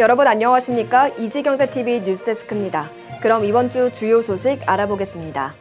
여러분 안녕하십니까? 이지경제TV 뉴스데스크입니다. 그럼 이번 주 주요 소식 알아보겠습니다.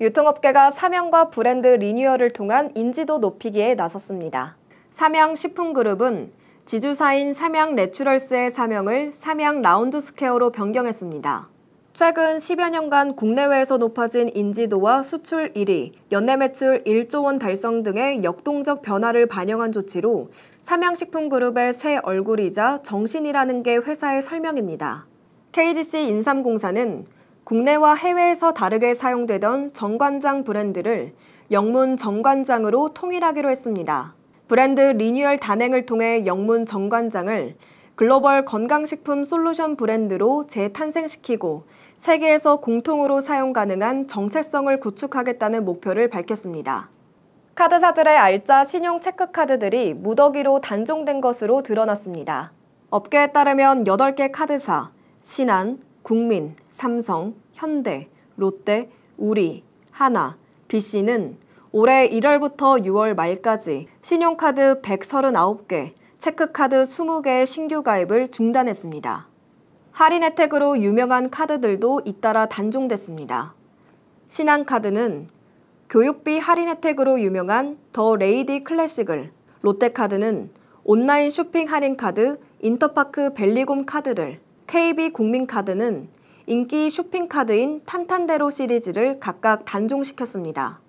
유통업계가 사명과 브랜드 리뉴얼을 통한 인지도 높이기에 나섰습니다. 삼양 식품그룹은 지주사인 삼양 내추럴스의 사명을 삼양 라운드스퀘어로 변경했습니다. 최근 10여 년간 국내외에서 높아진 인지도와 수출 1위, 연내 매출 1조 원 달성 등의 역동적 변화를 반영한 조치로 삼양식품그룹의 새 얼굴이자 정신이라는 게 회사의 설명입니다. KGC 인삼공사는 국내와 해외에서 다르게 사용되던 정관장 브랜드를 영문 정관장으로 통일하기로 했습니다. 브랜드 리뉴얼 단행을 통해 영문 정관장을 글로벌 건강식품 솔루션 브랜드로 재탄생시키고 세계에서 공통으로 사용 가능한 정체성을 구축하겠다는 목표를 밝혔습니다. 카드사들의 알짜 신용 체크카드들이 무더기로 단종된 것으로 드러났습니다. 업계에 따르면 8개 카드사, 신한, 국민, 삼성, 현대, 롯데, 우리, 하나, BC는 올해 1월부터 6월 말까지 신용카드 139개, 체크카드 20개의 신규 가입을 중단했습니다. 할인 혜택으로 유명한 카드들도 잇따라 단종됐습니다. 신한카드는 교육비 할인 혜택으로 유명한 더 레이디 클래식을 롯데카드는 온라인 쇼핑 할인 카드 인터파크 벨리곰 카드를 KB 국민카드는 인기 쇼핑카드인 탄탄대로 시리즈를 각각 단종시켰습니다.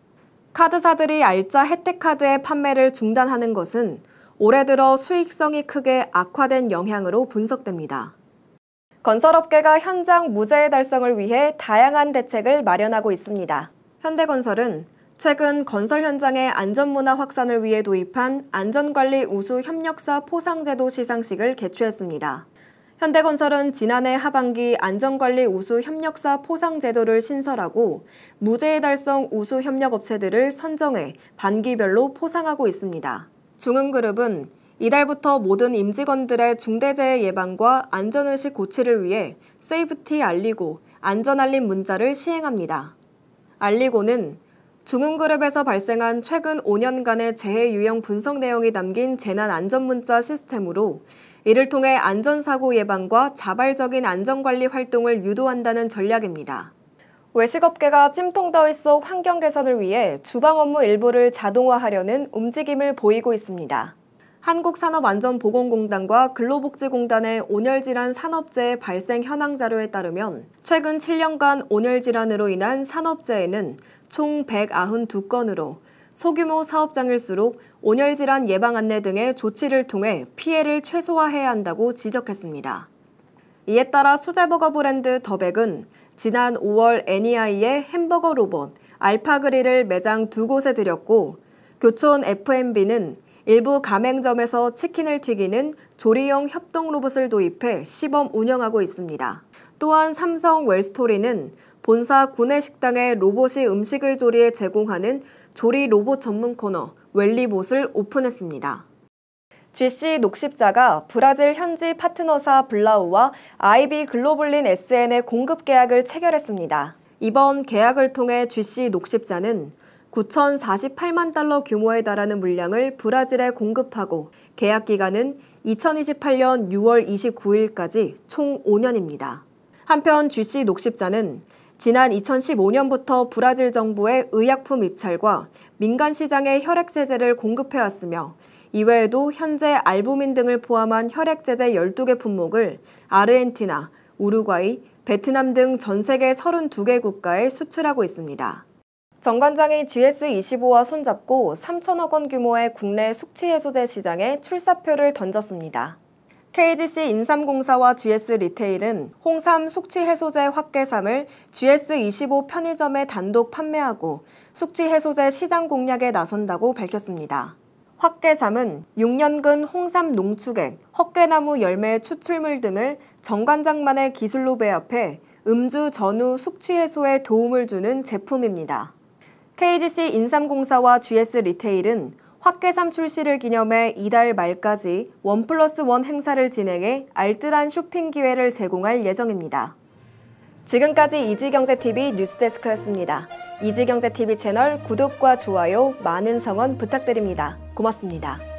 카드사들이 알짜 혜택카드의 판매를 중단하는 것은 올해 들어 수익성이 크게 악화된 영향으로 분석됩니다. 건설업계가 현장 무자의 달성을 위해 다양한 대책을 마련하고 있습니다. 현대건설은 최근 건설 현장의 안전문화 확산을 위해 도입한 안전관리 우수 협력사 포상제도 시상식을 개최했습니다. 현대건설은 지난해 하반기 안전관리 우수 협력사 포상제도를 신설하고 무제의 달성 우수 협력업체들을 선정해 반기별로 포상하고 있습니다. 중흥그룹은 이달부터 모든 임직원들의 중대재해 예방과 안전의식 고취를 위해 세이프티 알리고 안전알림 문자를 시행합니다. 알리고는 중흥그룹에서 발생한 최근 5년간의 재해 유형 분석 내용이 담긴 재난 안전 문자 시스템으로 이를 통해 안전사고 예방과 자발적인 안전관리 활동을 유도한다는 전략입니다. 외식업계가 찜통더위 속 환경 개선을 위해 주방 업무 일부를 자동화하려는 움직임을 보이고 있습니다. 한국산업안전보건공단과 근로복지공단의 온열질환 산업재해 발생 현황 자료에 따르면 최근 7년간 온열질환으로 인한 산업재해는 총 192건으로 소규모 사업장일수록 온열질환 예방 안내 등의 조치를 통해 피해를 최소화해야 한다고 지적했습니다. 이에 따라 수제버거 브랜드 더백은 지난 5월 NEI의 햄버거 로봇 알파그릴을 매장 두 곳에 들였고 교촌 F&B는 일부 가맹점에서 치킨을 튀기는 조리용 협동 로봇을 도입해 시범 운영하고 있습니다. 또한 삼성 웰스토리는 본사 구내식당에 로봇이 음식을 조리해 제공하는 조리 로봇 전문 코너 웰리봇을 오픈했습니다. GC 녹십자가 브라질 현지 파트너사 블라우와 IB 글로벌린 SN의 공급 계약을 체결했습니다. 이번 계약을 통해 GC 녹십자는 9,048만 달러 규모에 달하는 물량을 브라질에 공급하고 계약 기간은 2028년 6월 29일까지 총 5년입니다. 한편 주씨 녹십자는 지난 2015년부터 브라질 정부의 의약품 입찰과 민간 시장의 혈액세제를 공급해왔으며 이외에도 현재 알부민 등을 포함한 혈액제제 12개 품목을 아르헨티나, 우루과이, 베트남 등 전 세계 32개 국가에 수출하고 있습니다. 정 관장이 GS25와 손잡고 3천억 원 규모의 국내 숙취해소제 시장에 출사표를 던졌습니다. KGC 인삼공사와 GS 리테일은 홍삼 숙취해소제 확대삼을 GS25 편의점에 단독 판매하고 숙취해소제 시장 공략에 나선다고 밝혔습니다. 확대삼은 6년근 홍삼 농축액, 헛개나무 열매 추출물 등을 정관장만의 기술로 배합해 음주 전후 숙취해소에 도움을 주는 제품입니다. KGC 인삼공사와 GS 리테일은 확개삼 출시를 기념해 이달 말까지 원 플러스 원 행사를 진행해 알뜰한 쇼핑 기회를 제공할 예정입니다. 지금까지 이지경제TV 뉴스데스크였습니다. 이지경제TV 채널 구독과 좋아요, 많은 성원 부탁드립니다. 고맙습니다.